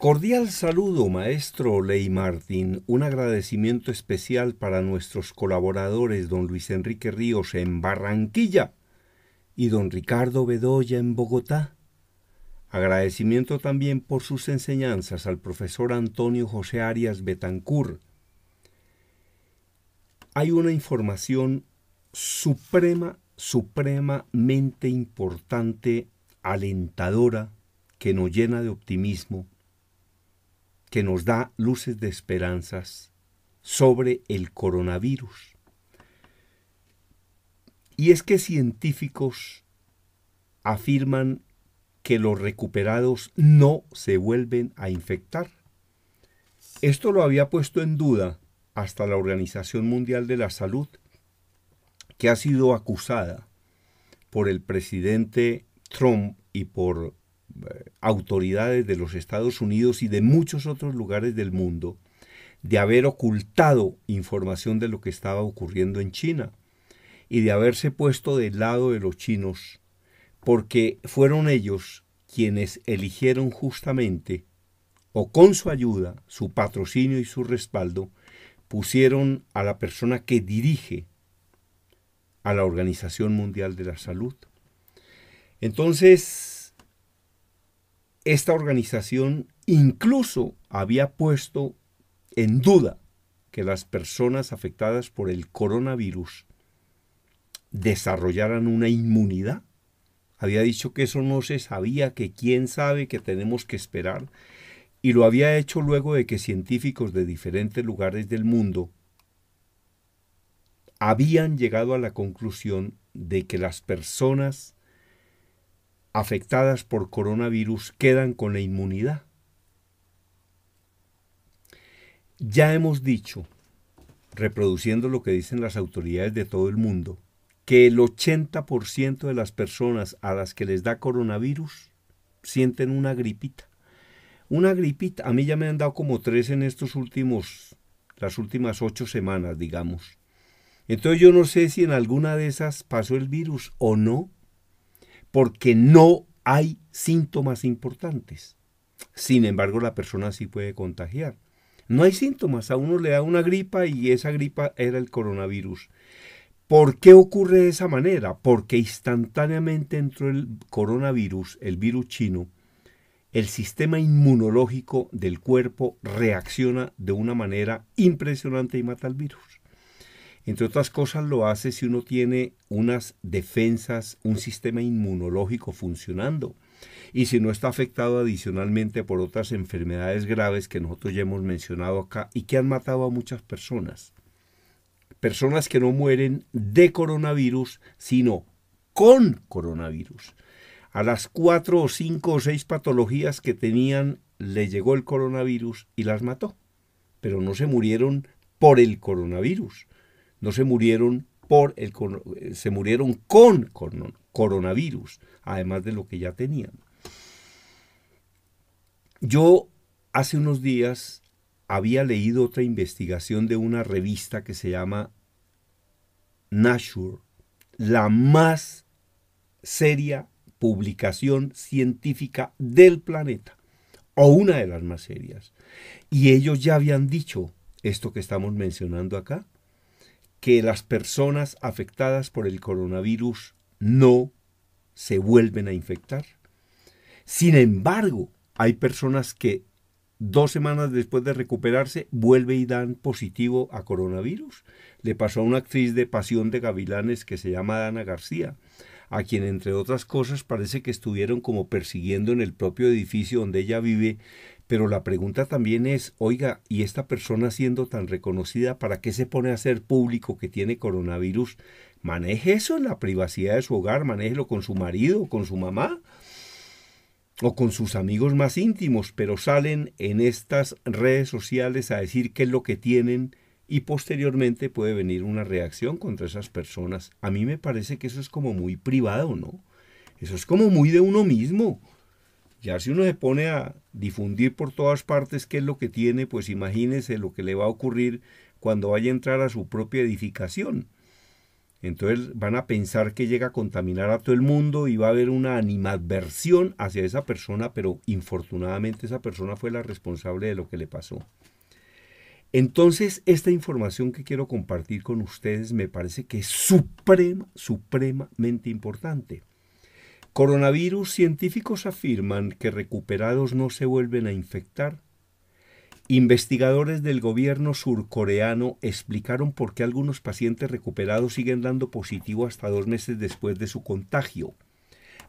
Cordial saludo, maestro Ley Martín. Un agradecimiento especial para nuestros colaboradores, don Luis Enrique Ríos en Barranquilla y don Ricardo Bedoya en Bogotá. Agradecimiento también por sus enseñanzas al profesor Antonio José Arias Betancur. Hay una información suprema, supremamente importante, alentadora, que nos llena de optimismo que nos da luces de esperanzas sobre el coronavirus. Y es que científicos afirman que los recuperados no se vuelven a infectar. Esto lo había puesto en duda hasta la Organización Mundial de la Salud, que ha sido acusada por el presidente Trump y por autoridades de los Estados Unidos y de muchos otros lugares del mundo de haber ocultado información de lo que estaba ocurriendo en China y de haberse puesto del lado de los chinos, porque fueron ellos quienes eligieron justamente, o con su ayuda, su patrocinio y su respaldo, pusieron a la persona que dirige a la Organización Mundial de la Salud. Entonces, esta organización incluso había puesto en duda que las personas afectadas por el coronavirus desarrollaran una inmunidad. Había dicho que eso no se sabía, que quién sabe, que tenemos que esperar. Y lo había hecho luego de que científicos de diferentes lugares del mundo habían llegado a la conclusión de que las personas afectadas por coronavirus quedan con la inmunidad. Ya hemos dicho, reproduciendo lo que dicen las autoridades de todo el mundo, que el 80% de las personas a las que les da coronavirus sienten una gripita. Una gripita, a mí ya me han dado como tres en estos últimos, las últimas ocho semanas, digamos. Entonces yo no sé si en alguna de esas pasó el virus o no, porque no hay síntomas importantes. Sin embargo, la persona sí puede contagiar. No hay síntomas, a uno le da una gripa y esa gripa era el coronavirus. ¿Por qué ocurre de esa manera? Porque instantáneamente entró el coronavirus, el virus chino, el sistema inmunológico del cuerpo reacciona de una manera impresionante y mata al virus. Entre otras cosas lo hace si uno tiene unas defensas, un sistema inmunológico funcionando y si no está afectado adicionalmente por otras enfermedades graves que nosotros ya hemos mencionado acá y que han matado a muchas personas. Personas que no mueren de coronavirus, sino con coronavirus. A las cuatro o cinco o seis patologías que tenían le llegó el coronavirus y las mató, pero no se murieron por el coronavirus no se murieron por el eh, se murieron con coronavirus, además de lo que ya tenían. Yo hace unos días había leído otra investigación de una revista que se llama Nature, la más seria publicación científica del planeta, o una de las más serias. Y ellos ya habían dicho esto que estamos mencionando acá, que las personas afectadas por el coronavirus no se vuelven a infectar. Sin embargo, hay personas que dos semanas después de recuperarse vuelven y dan positivo a coronavirus. Le pasó a una actriz de Pasión de Gavilanes que se llama Dana García, a quien entre otras cosas parece que estuvieron como persiguiendo en el propio edificio donde ella vive pero la pregunta también es, oiga, ¿y esta persona siendo tan reconocida, para qué se pone a hacer público que tiene coronavirus? Maneje eso en la privacidad de su hogar, manéjelo con su marido, con su mamá o con sus amigos más íntimos, pero salen en estas redes sociales a decir qué es lo que tienen y posteriormente puede venir una reacción contra esas personas. A mí me parece que eso es como muy privado, ¿no? Eso es como muy de uno mismo. Ya si uno se pone a difundir por todas partes qué es lo que tiene, pues imagínense lo que le va a ocurrir cuando vaya a entrar a su propia edificación. Entonces van a pensar que llega a contaminar a todo el mundo y va a haber una animadversión hacia esa persona, pero infortunadamente esa persona fue la responsable de lo que le pasó. Entonces, esta información que quiero compartir con ustedes me parece que es suprema, supremamente importante. Coronavirus científicos afirman que recuperados no se vuelven a infectar. Investigadores del gobierno surcoreano explicaron por qué algunos pacientes recuperados siguen dando positivo hasta dos meses después de su contagio.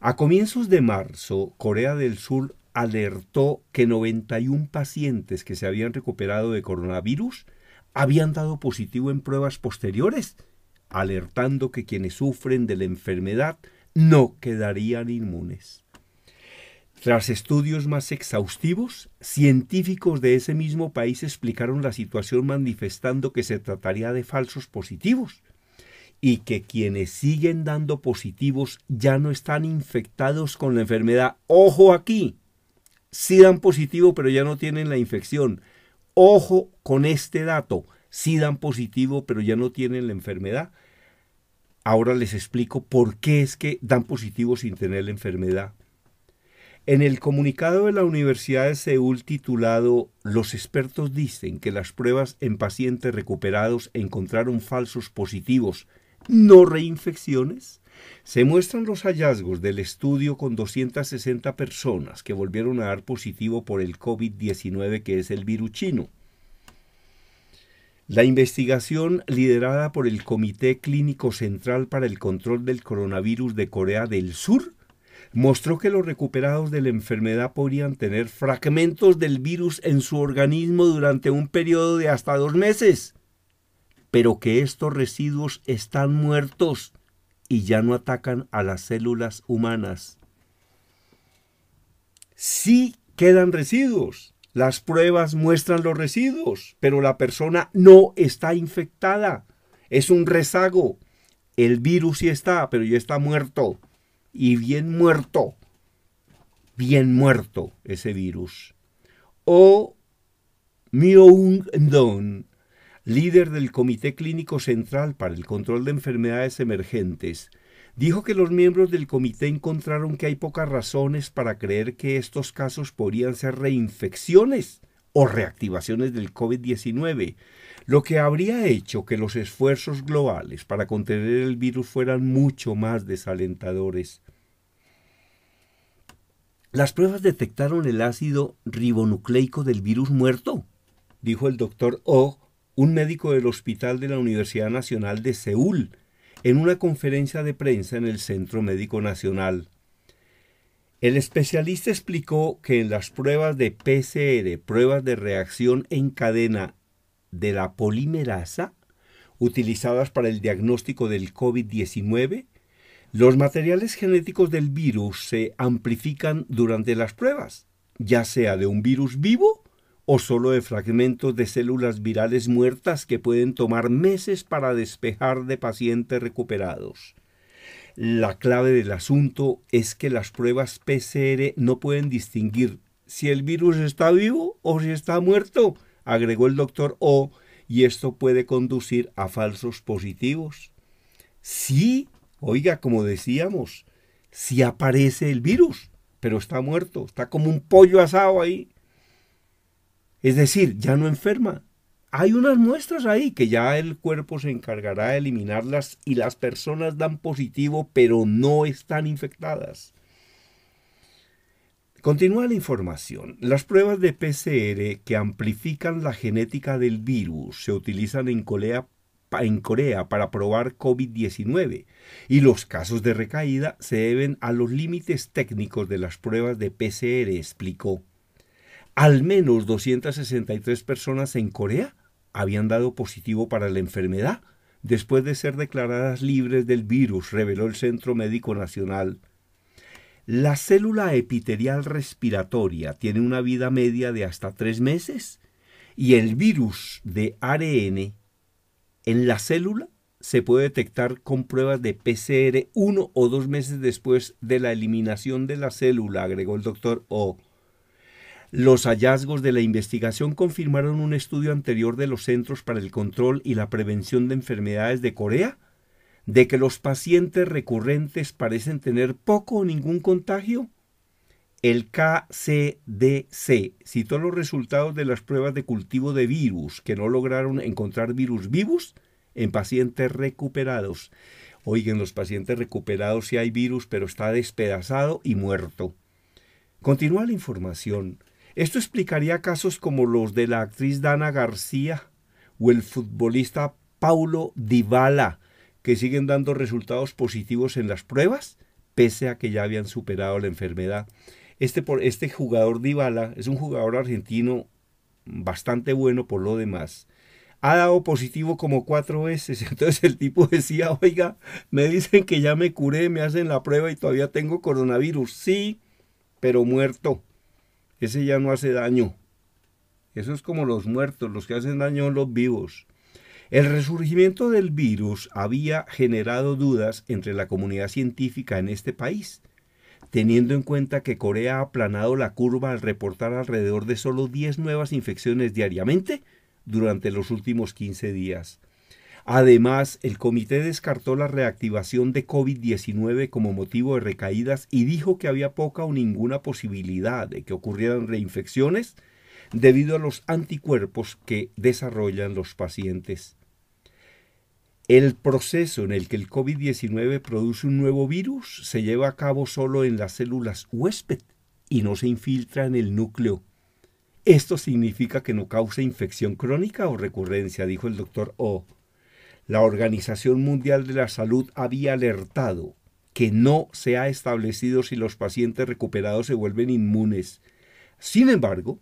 A comienzos de marzo, Corea del Sur alertó que 91 pacientes que se habían recuperado de coronavirus habían dado positivo en pruebas posteriores, alertando que quienes sufren de la enfermedad no quedarían inmunes. Tras estudios más exhaustivos, científicos de ese mismo país explicaron la situación manifestando que se trataría de falsos positivos y que quienes siguen dando positivos ya no están infectados con la enfermedad. Ojo aquí, sí dan positivo pero ya no tienen la infección. Ojo con este dato, sí dan positivo pero ya no tienen la enfermedad Ahora les explico por qué es que dan positivo sin tener la enfermedad. En el comunicado de la Universidad de Seúl titulado Los expertos dicen que las pruebas en pacientes recuperados encontraron falsos positivos, no reinfecciones, se muestran los hallazgos del estudio con 260 personas que volvieron a dar positivo por el COVID-19 que es el virus chino la investigación liderada por el Comité Clínico Central para el Control del Coronavirus de Corea del Sur mostró que los recuperados de la enfermedad podrían tener fragmentos del virus en su organismo durante un periodo de hasta dos meses, pero que estos residuos están muertos y ya no atacan a las células humanas. Sí quedan residuos, las pruebas muestran los residuos, pero la persona no está infectada. Es un rezago. El virus sí está, pero ya está muerto. Y bien muerto. Bien muerto ese virus. O Myung-Don, líder del Comité Clínico Central para el Control de Enfermedades Emergentes, dijo que los miembros del comité encontraron que hay pocas razones para creer que estos casos podrían ser reinfecciones o reactivaciones del COVID-19, lo que habría hecho que los esfuerzos globales para contener el virus fueran mucho más desalentadores. Las pruebas detectaron el ácido ribonucleico del virus muerto, dijo el doctor O, oh, un médico del Hospital de la Universidad Nacional de Seúl, en una conferencia de prensa en el Centro Médico Nacional. El especialista explicó que en las pruebas de PCR, pruebas de reacción en cadena de la polimerasa, utilizadas para el diagnóstico del COVID-19, los materiales genéticos del virus se amplifican durante las pruebas, ya sea de un virus vivo o solo de fragmentos de células virales muertas que pueden tomar meses para despejar de pacientes recuperados. La clave del asunto es que las pruebas PCR no pueden distinguir si el virus está vivo o si está muerto, agregó el doctor O, y esto puede conducir a falsos positivos. Sí, oiga, como decíamos, si aparece el virus, pero está muerto, está como un pollo asado ahí. Es decir, ya no enferma. Hay unas muestras ahí que ya el cuerpo se encargará de eliminarlas y las personas dan positivo pero no están infectadas. Continúa la información. Las pruebas de PCR que amplifican la genética del virus se utilizan en Corea, para probar COVID-19 y los casos de recaída se deben a los límites técnicos de las pruebas de PCR, explicó al menos 263 personas en Corea habían dado positivo para la enfermedad después de ser declaradas libres del virus, reveló el Centro Médico Nacional. La célula epiterial respiratoria tiene una vida media de hasta tres meses y el virus de ARN en la célula se puede detectar con pruebas de PCR uno o dos meses después de la eliminación de la célula, agregó el doctor O. Oh. Los hallazgos de la investigación confirmaron un estudio anterior de los Centros para el Control y la Prevención de Enfermedades de Corea, de que los pacientes recurrentes parecen tener poco o ningún contagio. El KCDC citó los resultados de las pruebas de cultivo de virus que no lograron encontrar virus vivos en pacientes recuperados. Oigan, los pacientes recuperados sí hay virus, pero está despedazado y muerto. Continúa la información. Esto explicaría casos como los de la actriz Dana García o el futbolista Paulo Dybala, que siguen dando resultados positivos en las pruebas, pese a que ya habían superado la enfermedad. Este, este jugador Dybala es un jugador argentino bastante bueno por lo demás. Ha dado positivo como cuatro veces. Entonces el tipo decía, oiga, me dicen que ya me curé, me hacen la prueba y todavía tengo coronavirus. Sí, pero muerto ese ya no hace daño. Eso es como los muertos, los que hacen daño son los vivos. El resurgimiento del virus había generado dudas entre la comunidad científica en este país, teniendo en cuenta que Corea ha aplanado la curva al reportar alrededor de solo 10 nuevas infecciones diariamente durante los últimos 15 días. Además, el comité descartó la reactivación de COVID-19 como motivo de recaídas y dijo que había poca o ninguna posibilidad de que ocurrieran reinfecciones debido a los anticuerpos que desarrollan los pacientes. El proceso en el que el COVID-19 produce un nuevo virus se lleva a cabo solo en las células huésped y no se infiltra en el núcleo. Esto significa que no causa infección crónica o recurrencia, dijo el doctor O la Organización Mundial de la Salud había alertado que no se ha establecido si los pacientes recuperados se vuelven inmunes. Sin embargo,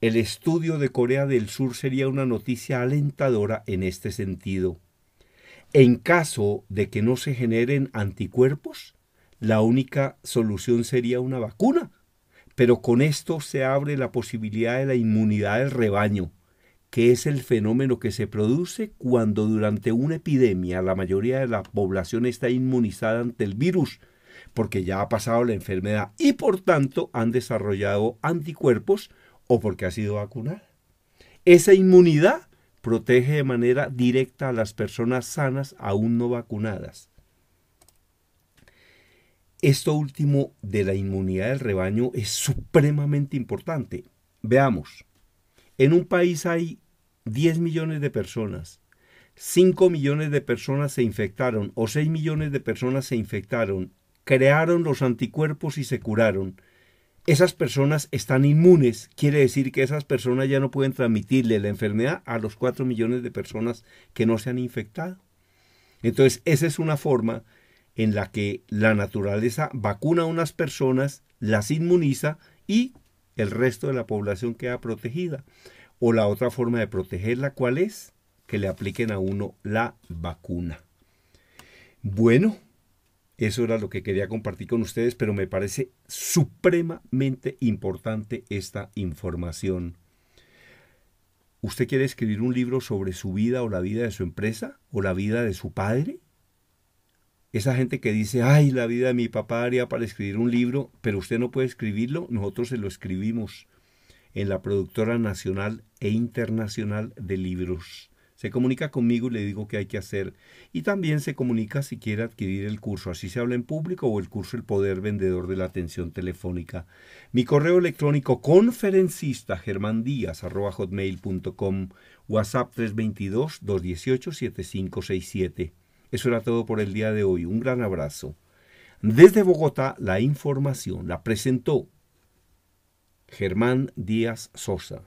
el estudio de Corea del Sur sería una noticia alentadora en este sentido. En caso de que no se generen anticuerpos, la única solución sería una vacuna, pero con esto se abre la posibilidad de la inmunidad del rebaño que es el fenómeno que se produce cuando durante una epidemia la mayoría de la población está inmunizada ante el virus, porque ya ha pasado la enfermedad y por tanto han desarrollado anticuerpos o porque ha sido vacunada. Esa inmunidad protege de manera directa a las personas sanas aún no vacunadas. Esto último de la inmunidad del rebaño es supremamente importante. Veamos, en un país hay 10 millones de personas, 5 millones de personas se infectaron o 6 millones de personas se infectaron, crearon los anticuerpos y se curaron, esas personas están inmunes, quiere decir que esas personas ya no pueden transmitirle la enfermedad a los 4 millones de personas que no se han infectado. Entonces, esa es una forma en la que la naturaleza vacuna a unas personas, las inmuniza y el resto de la población queda protegida. O la otra forma de protegerla, ¿cuál es? Que le apliquen a uno la vacuna. Bueno, eso era lo que quería compartir con ustedes, pero me parece supremamente importante esta información. ¿Usted quiere escribir un libro sobre su vida o la vida de su empresa o la vida de su padre? Esa gente que dice, ay, la vida de mi papá haría para escribir un libro, pero usted no puede escribirlo, nosotros se lo escribimos en la productora nacional e internacional de libros. Se comunica conmigo y le digo qué hay que hacer. Y también se comunica si quiere adquirir el curso, así se habla en público o el curso El Poder Vendedor de la Atención Telefónica. Mi correo electrónico conferencista hotmail.com WhatsApp 322-218-7567. Eso era todo por el día de hoy. Un gran abrazo. Desde Bogotá, la información la presentó Germán Díaz Sosa.